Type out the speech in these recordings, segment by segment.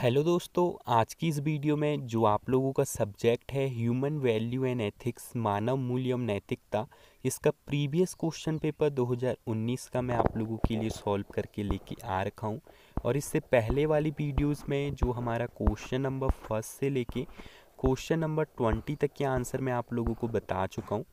hello दोस्तों आज की इस वीडियो में जो आप लोगों का सब्जेक्ट है ह्यूमन वैल्यू एंड एथिक्स मानव मूल्य एवं नैतिकता इसका प्रीवियस क्वेश्चन पेपर 2019 का मैं आप लोगों के लिए सॉल्व करके लेके आ रखा हूँ और इससे पहले वाली वीडियोस में जो हमारा क्वेश्चन नंबर फर्स्ट से लेके क्वेश्चन नंबर ट्वेंटी तक के आंसर मैं आप लोगों को बता चुका हूँ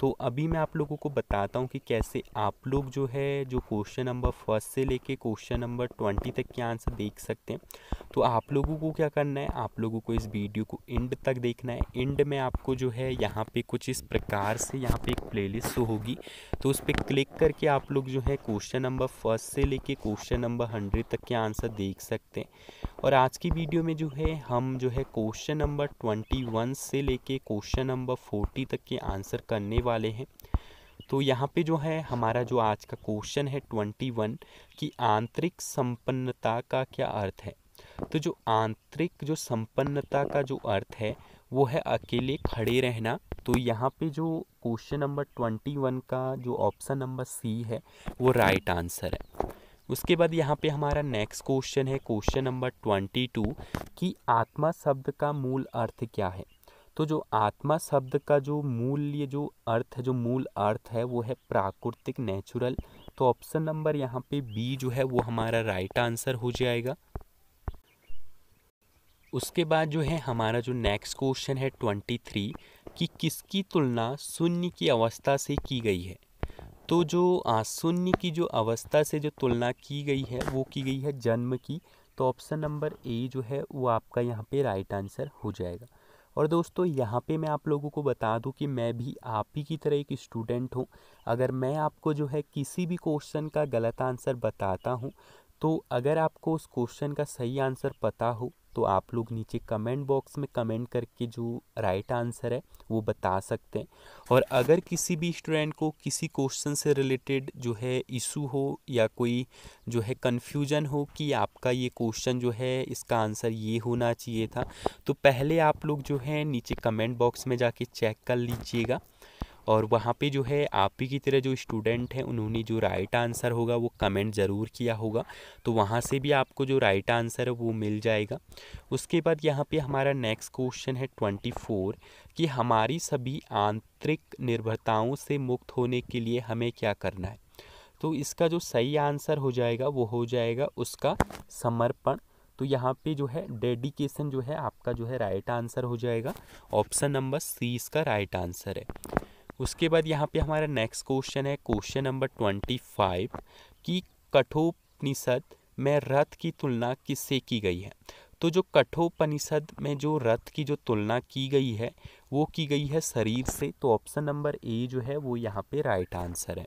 तो अभी मैं आप लोगों को बताता हूँ कि कैसे आप लोग जो है जो क्वेश्चन नंबर फर्स्ट से लेके क्वेश्चन नंबर ट्वेंटी तक के आंसर देख सकते हैं तो आप लोगों को क्या करना है आप लोगों को इस वीडियो को एंड तक देखना है एंड में आपको जो है यहाँ पर कुछ इस प्रकार से यहाँ पर एक प्लेलिस्ट होगी तो उस पर क्लिक करके आप लोग जो है क्वेश्चन नंबर फर्स्ट से लेके क्वेश्चन नंबर हंड्रेड तक के आंसर देख सकते हैं और आज की वीडियो में जो है हम जो है question number twenty twenty one से लेके क्वेश्चन नंबर फोर्टी तक के आंसर करने वाले हैं तो यहाँ पे जो है हमारा जो आज का क्वेश्चन है ट्वेंटी वन की आंतरिक संपन्नता का क्या अर्थ है तो जो आंतरिक जो संपन्नता का जो अर्थ है वो है अकेले खड़े रहना तो यहाँ पे जो क्वेश्चन नंबर ट्वेंटी वन का जो ऑप्शन नंबर सी है वो राइट आंसर है उसके बाद यहाँ पे हमारा नेक्स्ट क्वेश्चन है क्वेश्चन नंबर ट्वेंटी टू कि आत्मा शब्द का मूल अर्थ क्या है तो जो आत्मा शब्द का जो मूल्य जो अर्थ है जो मूल अर्थ है वो है प्राकृतिक नेचुरल तो ऑप्शन नंबर यहाँ पे बी जो है वो हमारा राइट आंसर हो जाएगा उसके बाद जो है हमारा जो नेक्स्ट क्वेश्चन है ट्वेंटी थ्री कि किसकी तुलना शून्य की अवस्था से की गई है तो जो शून्य की जो अवस्था से जो तुलना की गई है वो की गई है जन्म की तो ऑप्शन नंबर ए जो है वो आपका यहाँ पे राइट आंसर हो जाएगा और दोस्तों यहाँ पे मैं आप लोगों को बता दूँ कि मैं भी आप ही की तरह एक स्टूडेंट हूँ अगर मैं आपको जो है किसी भी क्वेश्चन का गलत आंसर बताता हूँ तो अगर आपको उस क्वेश्चन का सही आंसर पता हो तो आप लोग नीचे कमेंट बॉक्स में कमेंट करके जो राइट आंसर है वो बता सकते हैं और अगर किसी भी स्टूडेंट को किसी क्वेश्चन से रिलेटेड जो है इशू हो या कोई जो है कन्फ्यूजन हो कि आपका ये क्वेश्चन जो है इसका आंसर ये होना चाहिए था तो पहले आप लोग जो है नीचे कमेंट बॉक्स में जाके चेक कर लीजिएगा और वहाँ पे जो है आप ही की तरह जो स्टूडेंट हैं उन्होंने जो राइट आंसर होगा वो कमेंट ज़रूर किया होगा तो वहाँ से भी आपको जो राइट आंसर है वो मिल जाएगा उसके बाद यहाँ पे हमारा नेक्स्ट क्वेश्चन है ट्वेंटी फोर कि हमारी सभी आंतरिक निर्भरताओं से मुक्त होने के लिए हमें क्या करना है तो इसका जो सही आंसर हो जाएगा वो हो जाएगा उसका समर्पण तो यहाँ पे जो है डेडिकेशन जो है आपका जो है राइट आंसर हो जाएगा ऑप्शन नंबर सी इसका राइट आंसर है उसके बाद यहाँ पे हमारा नेक्स्ट क्वेश्चन है क्वेश्चन नंबर ट्वेंटी फाइव कि कठोपनिषद में रथ की तुलना किससे की गई है तो जो कठोपनिषद में जो रथ की जो तुलना की गई है वो की गई है शरीर से तो ऑप्शन नंबर ए जो है वो यहाँ पे राइट आंसर है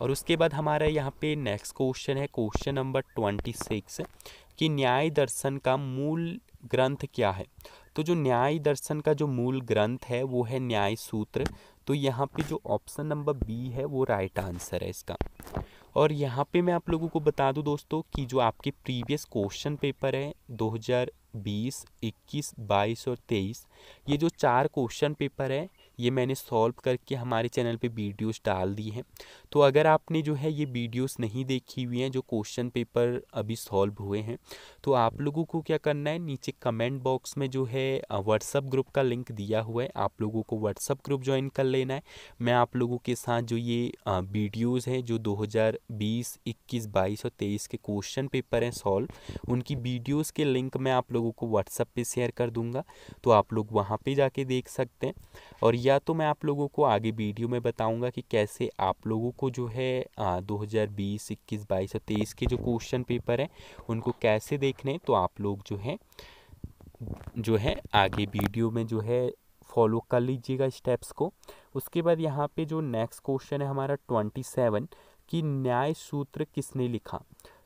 और उसके बाद हमारा यहाँ पे नेक्स्ट क्वेश्चन है क्वेश्चन नंबर ट्वेंटी सिक्स कि न्याय दर्शन का मूल ग्रंथ क्या है तो जो न्याय दर्शन का जो मूल ग्रंथ है वो है न्याय सूत्र तो यहाँ पे जो ऑप्शन नंबर बी है वो राइट आंसर है इसका और यहाँ पे मैं आप लोगों को बता दूँ दोस्तों कि जो आपके प्रीवियस क्वेश्चन पेपर है 2020, 21, 22 और 23 ये जो चार क्वेश्चन पेपर है ये मैंने सॉल्व करके हमारे चैनल पे वीडियोस डाल दी हैं तो अगर आपने जो है ये वीडियोस नहीं देखी हुई हैं जो क्वेश्चन पेपर अभी सॉल्व हुए हैं तो आप लोगों को क्या करना है नीचे कमेंट बॉक्स में जो है व्हाट्सअप ग्रुप का लिंक दिया हुआ है आप लोगों को व्हाट्सअप ग्रुप ज्वाइन कर लेना है मैं आप लोगों के साथ जो ये वीडियोज़ हैं जो दो हज़ार बीस इक्कीस बाईस और तेईस के क्वेश्चन पेपर हैं सॉल्व उनकी वीडियोज़ के लिंक मैं आप लोगों को व्हाट्सअप पर शेयर कर दूँगा तो आप लोग वहाँ पर जाके देख सकते हैं और या तो मैं आप लोगों को आगे वीडियो में बताऊंगा कि कैसे आप लोगों को जो है दो हज़ार बीस इक्कीस बाईस और तेईस के जो क्वेश्चन पेपर हैं उनको कैसे देखने तो आप लोग जो है जो है आगे वीडियो में जो है फॉलो कर लीजिएगा स्टेप्स को उसके बाद यहाँ पे जो नेक्स्ट क्वेश्चन है हमारा ट्वेंटी सेवन कि न्याय सूत्र किसने लिखा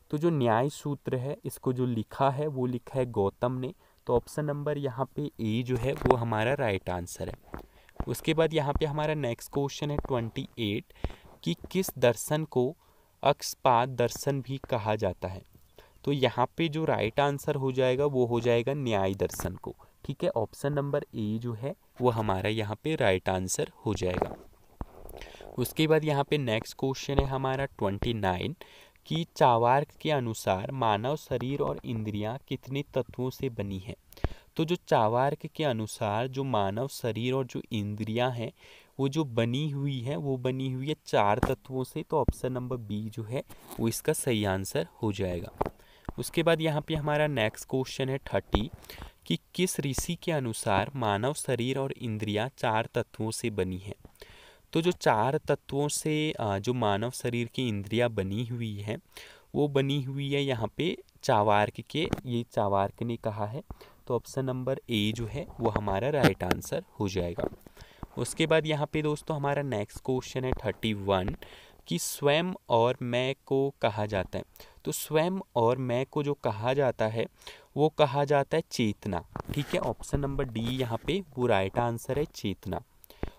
तो जो न्याय सूत्र है इसको जो लिखा है वो लिखा है गौतम ने तो ऑप्शन नंबर यहाँ पे ए जो है वो हमारा राइट आंसर है उसके बाद यहाँ पे हमारा नेक्स्ट क्वेश्चन है ट्वेंटी एट कि किस दर्शन को अक्षपात दर्शन भी कहा जाता है तो यहाँ पे जो राइट आंसर हो जाएगा वो हो जाएगा न्याय दर्शन को ठीक है ऑप्शन नंबर ए जो है वो हमारा यहाँ पे राइट आंसर हो जाएगा उसके बाद यहाँ पे नेक्स्ट क्वेश्चन है हमारा ट्वेंटी नाइन कि चावार्क के अनुसार मानव शरीर और इंद्रियाँ कितने तत्वों से बनी है तो जो चावार्क के अनुसार जो मानव शरीर और जो इंद्रियां हैं वो जो बनी हुई है वो बनी हुई है चार तत्वों से तो ऑप्शन नंबर बी जो है वो इसका सही आंसर हो जाएगा उसके बाद यहाँ पे हमारा नेक्स्ट क्वेश्चन है थर्टी कि किस ऋषि के अनुसार मानव शरीर और इंद्रियां चार तत्वों से बनी है तो जो चार तत्वों से जो मानव शरीर की इंद्रियां बनी हुई है वो बनी हुई है यहाँ पे चावार्क के ये चावार्क ने कहा है तो ऑप्शन नंबर ए जो है वो हमारा राइट आंसर हो जाएगा उसके बाद यहाँ पे दोस्तों हमारा नेक्स्ट क्वेश्चन है थर्टी वन कि स्वयं और मैं को कहा जाता है तो स्वयं और मैं को जो कहा जाता है वो कहा जाता है चेतना ठीक है ऑप्शन नंबर डी यहाँ पे वो राइट आंसर है चेतना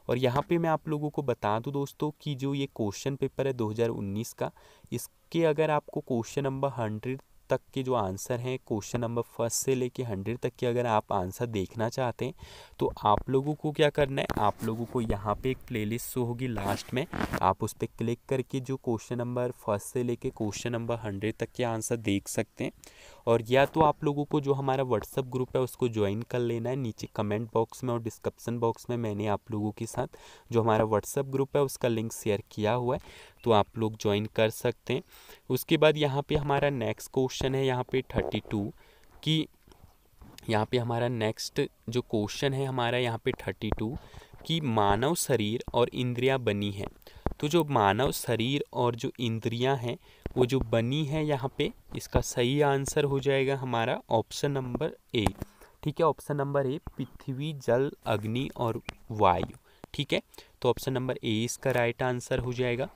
और यहाँ पे मैं आप लोगों को बता दूँ दोस्तों कि जो ये क्वेश्चन पेपर है 2019 का इसके अगर आपको क्वेश्चन नंबर हंड्रेड तक के जो आंसर हैं क्वेश्चन नंबर फर्स्ट से लेके हंड्रेड तक के अगर आप आंसर देखना चाहते हैं तो आप लोगों को क्या करना है आप लोगों को यहाँ पे एक प्लेलिस्ट शो होगी लास्ट में आप उस पर क्लिक करके जो क्वेश्चन नंबर फर्स्ट से लेके क्वेश्चन नंबर हंड्रेड तक के आंसर देख सकते हैं और या तो आप लोगों को जो हमारा व्हाट्सअप ग्रुप है उसको ज्वाइन कर लेना है नीचे कमेंट बॉक्स में और डिस्क्रिप्सन बॉक्स में मैंने आप लोगों के साथ जो हमारा व्हाट्सअप ग्रुप है उसका लिंक शेयर किया हुआ है तो आप लोग ज्वाइन कर सकते हैं उसके बाद यहाँ पर हमारा नेक्स्ट क्वेश्चन है यहाँ पर थर्टी टू कि यहाँ पे हमारा नेक्स्ट जो क्वेश्चन है हमारा यहाँ पे थर्टी टू कि मानव शरीर और इंद्रिया बनी हैं तो जो मानव शरीर और जो इंद्रियां हैं वो जो बनी है यहाँ पे इसका सही आंसर हो जाएगा हमारा ऑप्शन नंबर ए ठीक है ऑप्शन नंबर ए पृथ्वी जल अग्नि और वायु ठीक है तो ऑप्शन नंबर ए इसका राइट आंसर हो जाएगा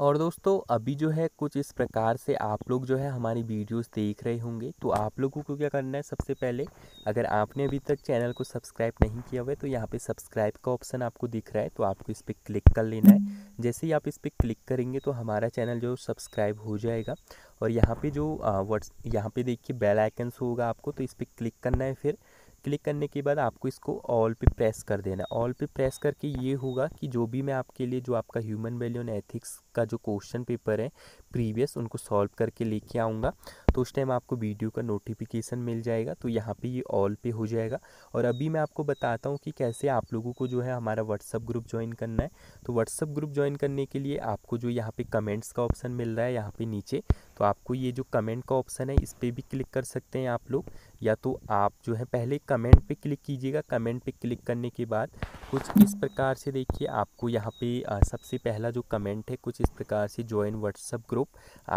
और दोस्तों अभी जो है कुछ इस प्रकार से आप लोग जो है हमारी वीडियोस देख रहे होंगे तो आप लोगों को क्या करना है सबसे पहले अगर आपने अभी तक चैनल को सब्सक्राइब नहीं किया हुआ है तो यहाँ पे सब्सक्राइब का ऑप्शन आपको दिख रहा है तो आपको इस पर क्लिक कर लेना है जैसे ही आप इस पर क्लिक करेंगे तो हमारा चैनल जो सब्सक्राइब हो जाएगा और यहाँ पर जो व्हाट्स यहाँ पर देखिए बेलाइकन्स होगा आपको तो इस पर क्लिक करना है फिर क्लिक करने के बाद आपको इसको ऑल पे प्रेस कर देना ऑल पे प्रेस करके ये होगा कि जो भी मैं आपके लिए जो आपका ह्यूमन वैल्यू एंड एथिक्स का जो क्वेश्चन पेपर है प्रीवियस उनको सॉल्व करके लेके आऊँगा तो उस टाइम आपको वीडियो का नोटिफिकेशन मिल जाएगा तो यहाँ पे ये ऑल पे हो जाएगा और अभी मैं आपको बताता हूँ कि कैसे आप लोगों को जो है हमारा व्हाट्सअप ग्रुप ज्वाइन करना है तो व्हाट्सअप ग्रुप ज्वाइन करने के लिए आपको जो यहाँ पे कमेंट्स का ऑप्शन मिल रहा है यहाँ पे नीचे तो आपको ये जो कमेंट का ऑप्शन है इस पर भी क्लिक कर सकते हैं आप लोग या तो आप जो है पहले कमेंट पर क्लिक कीजिएगा कमेंट पर क्लिक करने के बाद कुछ इस प्रकार से देखिए आपको यहाँ पे सबसे पहला जो कमेंट है कुछ इस प्रकार से ज्वाइन व्हाट्सअप ग्रुप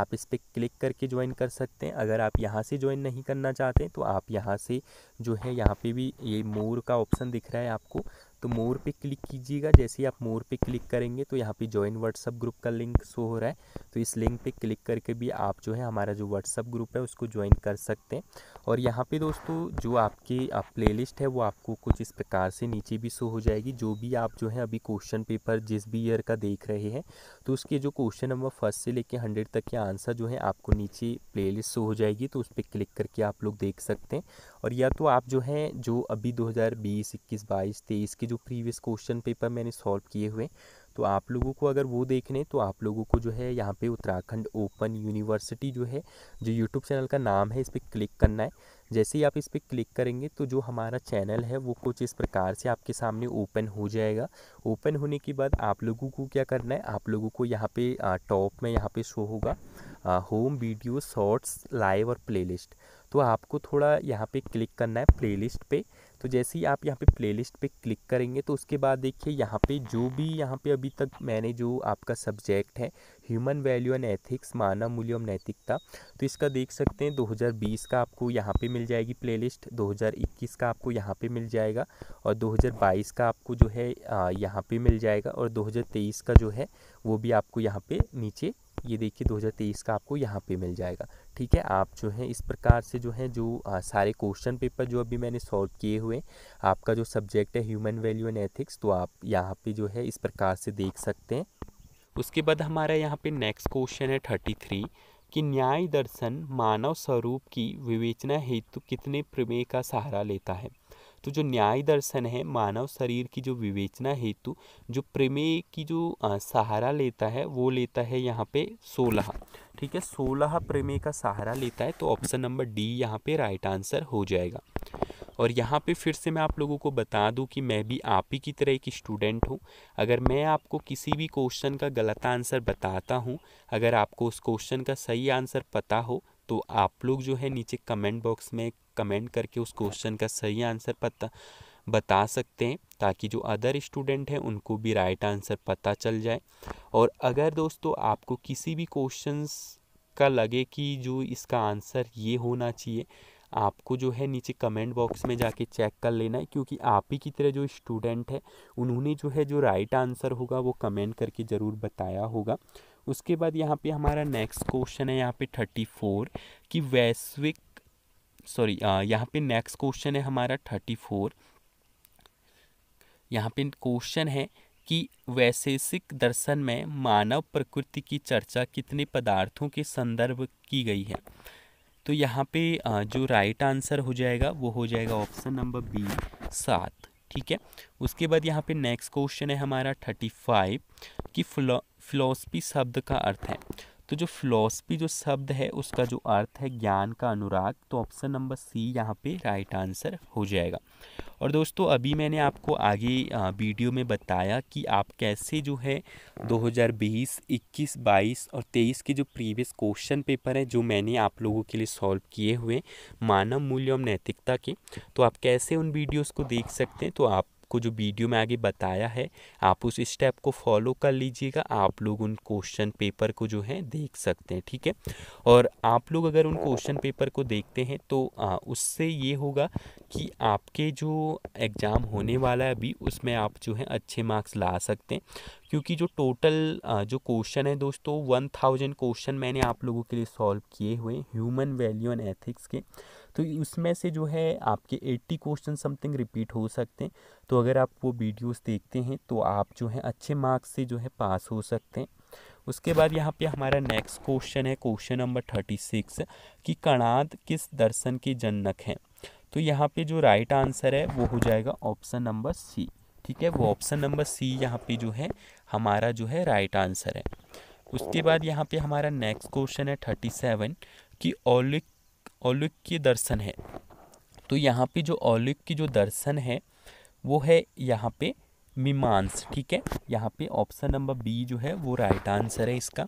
आप इस पर क्लिक करके ज्वाइन कर सकते हैं सकते हैं अगर आप यहाँ से ज्वाइन नहीं करना चाहते तो आप यहाँ से जो है यहाँ पे भी ये मोर का ऑप्शन दिख रहा है आपको तो मोर पे क्लिक कीजिएगा जैसे ही आप मोर पे क्लिक करेंगे तो यहाँ पे ज्वाइन व्हाट्सअप ग्रुप का लिंक शो हो रहा है तो इस लिंक पे क्लिक करके भी आप जो है हमारा जो व्हाट्सअप ग्रुप है उसको ज्वाइन कर सकते हैं और यहाँ पे दोस्तों जो आपकी आप लिस्ट है वो आपको कुछ इस प्रकार से नीचे भी शो हो जाएगी जो भी आप जो है अभी क्वेश्चन पेपर जिस भी ईयर का देख रहे हैं तो उसके जो क्वेश्चन नंबर फर्स्ट से लेकर हंड्रेड तक के आंसर जो है आपको नीचे लिस्ट शो हो जाएगी तो उस पर क्लिक करके आप लोग देख सकते हैं और या तो आप जो है जो अभी दो हज़ार बीस इक्कीस बाईस तेईस के जो जो प्रीवियस क्वेश्चन पेपर मैंने सॉल्व किए हुए तो आप लोगों को अगर वो देखने तो आप लोगों को जो है यहाँ पे उत्तराखंड ओपन यूनिवर्सिटी जो है जो यूट्यूब चैनल का नाम है इस पर क्लिक करना है जैसे ही आप इस पर क्लिक करेंगे तो जो हमारा चैनल है वो कुछ इस प्रकार से आपके सामने ओपन हो जाएगा ओपन होने के बाद आप लोगों को क्या करना है आप लोगों को यहाँ पे टॉप में यहाँ पे शो होगा होम वीडियो शॉर्ट्स लाइव और प्लेलिस्ट तो आपको थोड़ा यहाँ पे क्लिक करना है प्लेलिस्ट पर तो जैसे ही आप यहाँ पे प्लेलिस्ट पे क्लिक करेंगे तो उसके बाद देखिए यहाँ पे जो भी यहाँ पे अभी तक मैंने जो आपका सब्जेक्ट है ह्यूमन वैल्यू एंड एथिक्स मानव मूल्य और नैतिकता तो इसका देख सकते हैं 2020 का आपको यहाँ पे मिल जाएगी प्लेलिस्ट 2021 का आपको यहाँ पे मिल जाएगा और 2022 का आपको जो है यहाँ पे मिल जाएगा और 2023 का जो है वो भी आपको यहाँ पे नीचे ये देखिए 2023 का आपको यहाँ पे मिल जाएगा ठीक है आप जो है इस प्रकार से जो है जो आ, सारे क्वेश्चन पेपर जो अभी मैंने सॉल्व किए हुए आपका जो सब्जेक्ट है ह्यूमन वैल्यू एंड एथिक्स तो आप यहाँ पे जो है इस प्रकार से देख सकते हैं उसके बाद हमारा यहाँ पे नेक्स्ट क्वेश्चन है थर्टी थ्री कि न्याय दर्शन मानव स्वरूप की विवेचना हेतु कितने प्रमेय का सहारा लेता है तो जो न्याय दर्शन है मानव शरीर की जो विवेचना हेतु जो प्रेमेय की जो सहारा लेता है वो लेता है यहाँ पे सोलह ठीक है सोलह प्रेमेय का सहारा लेता है तो ऑप्शन नंबर डी यहाँ पे राइट आंसर हो जाएगा और यहाँ पे फिर से मैं आप लोगों को बता दूँ कि मैं भी आप ही की तरह एक स्टूडेंट हूँ अगर मैं आपको किसी भी क्वेश्चन का गलत आंसर बताता हूँ अगर आपको उस क्वेश्चन का सही आंसर पता हो तो आप लोग जो है नीचे कमेंट बॉक्स में कमेंट करके उस क्वेश्चन का सही आंसर पता बता सकते हैं ताकि जो अदर स्टूडेंट हैं उनको भी राइट आंसर पता चल जाए और अगर दोस्तों आपको किसी भी क्वेश्चंस का लगे कि जो इसका आंसर ये होना चाहिए आपको जो है नीचे कमेंट बॉक्स में जाके चेक कर लेना है क्योंकि आप ही की तरह जो स्टूडेंट है उन्होंने जो है जो राइट आंसर होगा वो कमेंट करके ज़रूर बताया होगा उसके बाद यहाँ पे हमारा नेक्स्ट क्वेश्चन है यहाँ पे थर्टी फोर कि वैश्विक सॉरी uh, यहाँ पे नेक्स्ट क्वेश्चन है हमारा थर्टी फोर यहाँ पे क्वेश्चन है कि वैशेषिक दर्शन में मानव प्रकृति की चर्चा कितने पदार्थों के संदर्भ की गई है तो यहाँ पे uh, जो राइट आंसर हो जाएगा वो हो जाएगा ऑप्शन नंबर बी सात ठीक है उसके बाद यहाँ पे नेक्स्ट क्वेश्चन है हमारा थर्टी फाइव कि फिलोसफी शब्द का अर्थ है तो जो फिलोसफी जो शब्द है उसका जो अर्थ है ज्ञान का अनुराग तो ऑप्शन नंबर सी यहाँ पे राइट आंसर हो जाएगा और दोस्तों अभी मैंने आपको आगे वीडियो में बताया कि आप कैसे जो है 2020, 21, 22 और 23 के जो प्रीवियस क्वेश्चन पेपर हैं जो मैंने आप लोगों के लिए सॉल्व किए हुए मानव मूल्य और नैतिकता के तो आप कैसे उन वीडियोज़ को देख सकते हैं तो आप आपको जो वीडियो में आगे बताया है आप उस स्टेप को फॉलो कर लीजिएगा आप लोग उन क्वेश्चन पेपर को जो है देख सकते हैं ठीक है और आप लोग अगर उन क्वेश्चन पेपर को देखते हैं तो आ, उससे ये होगा कि आपके जो एग्ज़ाम होने वाला है अभी उसमें आप जो है अच्छे मार्क्स ला सकते हैं क्योंकि जो टोटल जो क्वेश्चन है दोस्तों वन थाउजेंड क्वेश्चन मैंने आप लोगों के लिए सॉल्व किए हुए ह्यूमन वैल्यू एंड एथिक्स के तो उसमें से जो है आपके एट्टी क्वेश्चन समथिंग रिपीट हो सकते हैं तो अगर आप वो वीडियोस देखते हैं तो आप जो है अच्छे मार्क्स से जो है पास हो सकते हैं उसके बाद यहाँ पे हमारा नेक्स्ट क्वेश्चन है क्वेश्चन नंबर थर्टी सिक्स कि कणाद किस दर्शन के जनक हैं तो यहाँ पे जो राइट आंसर है वो हो जाएगा ऑप्शन नंबर सी ठीक है वो ऑप्शन नंबर सी यहाँ पे जो है हमारा जो है राइट आंसर है उसके बाद यहाँ पे हमारा नेक्स्ट क्वेश्चन है थर्टी सेवन कि ओलिक औलिक के दर्शन है तो यहाँ पे जो औलिक की जो दर्शन है वो है यहाँ पे मीमांस ठीक है यहाँ पे ऑप्शन नंबर बी जो है वो राइट आंसर है इसका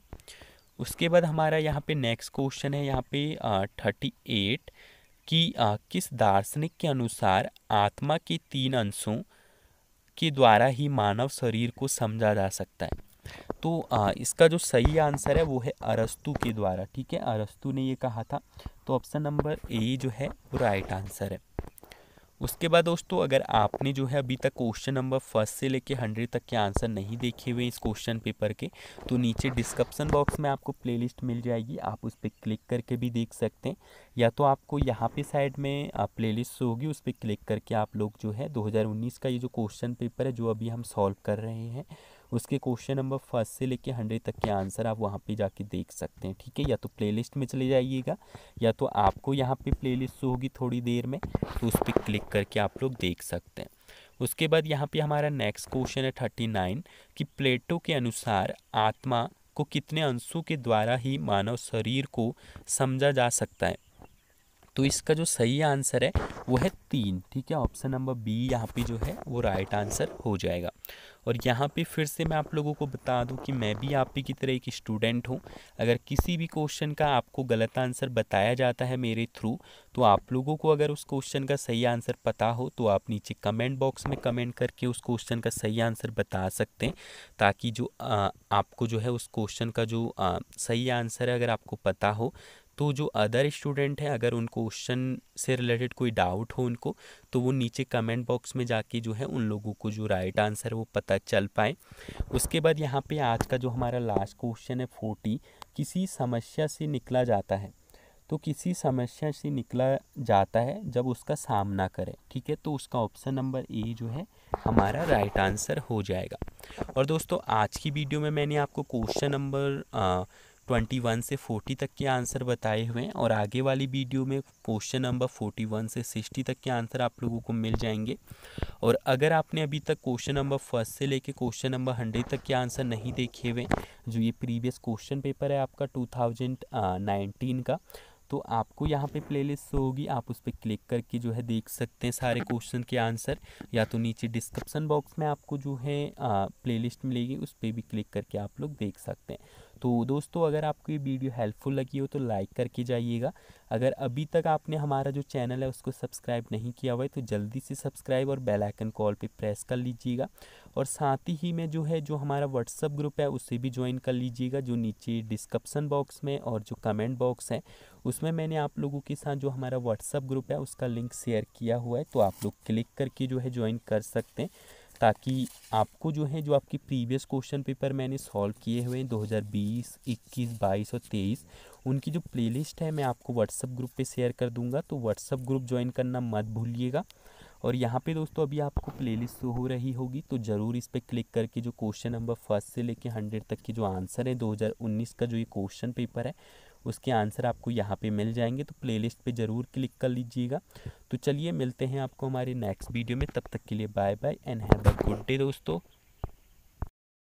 उसके बाद हमारा यहाँ पे नेक्स्ट क्वेश्चन है यहाँ पे थर्टी एट कि किस दार्शनिक के अनुसार आत्मा के तीन अंशों के द्वारा ही मानव शरीर को समझा जा सकता है तो आ, इसका जो सही आंसर है वो है अरस्तु के द्वारा ठीक है अरस्तु ने ये कहा था तो ऑप्शन नंबर ए जो है वो राइट आंसर है उसके बाद दोस्तों अगर आपने जो है अभी तक क्वेश्चन नंबर फर्स्ट से लेके हंड्रेड तक के आंसर नहीं देखे हुए इस क्वेश्चन पेपर के तो नीचे डिस्क्रिप्सन बॉक्स में आपको प्लेलिस्ट मिल जाएगी आप उस पर क्लिक करके भी देख सकते हैं या तो आपको यहाँ पे साइड में प्ले लिस्ट होगी उस पर क्लिक करके आप लोग जो है दो का ये जो क्वेश्चन पेपर है जो अभी हम सॉल्व कर रहे हैं उसके क्वेश्चन नंबर फर्स्ट से लेके हंड्रेड तक के आंसर आप वहाँ पे जाके देख सकते हैं ठीक है या तो प्लेलिस्ट में चले जाइएगा या तो आपको यहाँ पे प्लेलिस्ट होगी थोड़ी देर में तो उस पर क्लिक करके आप लोग देख सकते हैं उसके बाद यहाँ पे हमारा नेक्स्ट क्वेश्चन है थर्टी नाइन कि प्लेटो के अनुसार आत्मा को कितने अंशों के द्वारा ही मानव शरीर को समझा जा सकता है तो इसका जो सही आंसर है वो है तीन ठीक है ऑप्शन नंबर बी यहाँ पे जो है वो राइट आंसर हो जाएगा और यहाँ पे फिर से मैं आप लोगों को बता दूँ कि मैं भी आप ही की तरह एक स्टूडेंट हूँ अगर किसी भी क्वेश्चन का आपको गलत आंसर बताया जाता है मेरे थ्रू तो आप लोगों को अगर उस क्वेश्चन का सही आंसर पता हो तो आप नीचे कमेंट बॉक्स में कमेंट करके उस क्वेश्चन का सही आंसर बता सकते हैं ताकि जो आ, आपको जो है उस क्वेश्चन का जो आ, सही आंसर है अगर आपको पता हो तो जो अदर स्टूडेंट हैं अगर उनको क्वेश्चन से रिलेटेड कोई डाउट हो उनको तो वो नीचे कमेंट बॉक्स में जाके जो है उन लोगों को जो राइट आंसर वो पता चल पाए उसके बाद यहाँ पे आज का जो हमारा लास्ट क्वेश्चन है फोर्टी किसी समस्या से निकला जाता है तो किसी समस्या से निकला जाता है जब उसका सामना करें ठीक है तो उसका ऑप्शन नंबर ए जो है हमारा राइट आंसर हो जाएगा और दोस्तों आज की वीडियो में मैंने आपको क्वेश्चन नंबर ट्वेंटी वन से फोर्टी तक के आंसर बताए हुए हैं और आगे वाली वीडियो में क्वेश्चन नंबर फोर्टी वन से सिक्सटी तक के आंसर आप लोगों को मिल जाएंगे और अगर आपने अभी तक क्वेश्चन नंबर फर्स्ट से लेके क्वेश्चन नंबर हंड्रेड तक के आंसर नहीं देखे हुए जो ये प्रीवियस क्वेश्चन पेपर है आपका टू थाउजेंड नाइनटीन का तो आपको यहाँ पे प्लेलिस्ट लिस्ट होगी आप उस पर क्लिक करके जो है देख सकते हैं सारे क्वेश्चन के आंसर या तो नीचे डिस्क्रिप्सन बॉक्स में आपको जो है प्ले मिलेगी उस पर भी क्लिक करके आप लोग देख सकते हैं तो दोस्तों अगर आपको ये वीडियो हेल्पफुल लगी हो तो लाइक करके जाइएगा अगर अभी तक आपने हमारा जो चैनल है उसको सब्सक्राइब नहीं किया हुआ है तो जल्दी से सब्सक्राइब और बेल आइकन कॉल पे प्रेस कर लीजिएगा और साथ ही में जो है जो हमारा व्हाट्सअप ग्रुप है उसे भी ज्वाइन कर लीजिएगा जो नीचे डिस्क्रिप्सन बॉक्स में और जो कमेंट बॉक्स है उसमें मैंने आप लोगों के साथ जो हमारा व्हाट्सअप ग्रुप है उसका लिंक शेयर किया हुआ है तो आप लोग क्लिक करके जो है ज्वाइन कर सकते हैं ताकि आपको जो है जो आपकी प्रीवियस क्वेश्चन पेपर मैंने सॉल्व किए हुए हैं 2020, 21, 22 और 23 उनकी जो प्लेलिस्ट है मैं आपको व्हाट्सअप ग्रुप पे शेयर कर दूंगा तो व्हाट्सअप ग्रुप ज्वाइन करना मत भूलिएगा और यहाँ पे दोस्तों अभी आपको प्लेलिस्ट हो रही होगी तो ज़रूर इस पर क्लिक करके जो क्वेश्चन नंबर फर्स्ट से लेके हंड्रेड तक की जो आंसर है 2019 का जो ये क्वेश्चन पेपर है उसके आंसर आपको यहाँ पे मिल जाएंगे तो प्लेलिस्ट पे ज़रूर क्लिक कर लीजिएगा तो चलिए मिलते हैं आपको हमारे नेक्स्ट वीडियो में तब तक के लिए bye bye and have a good day दोस्तों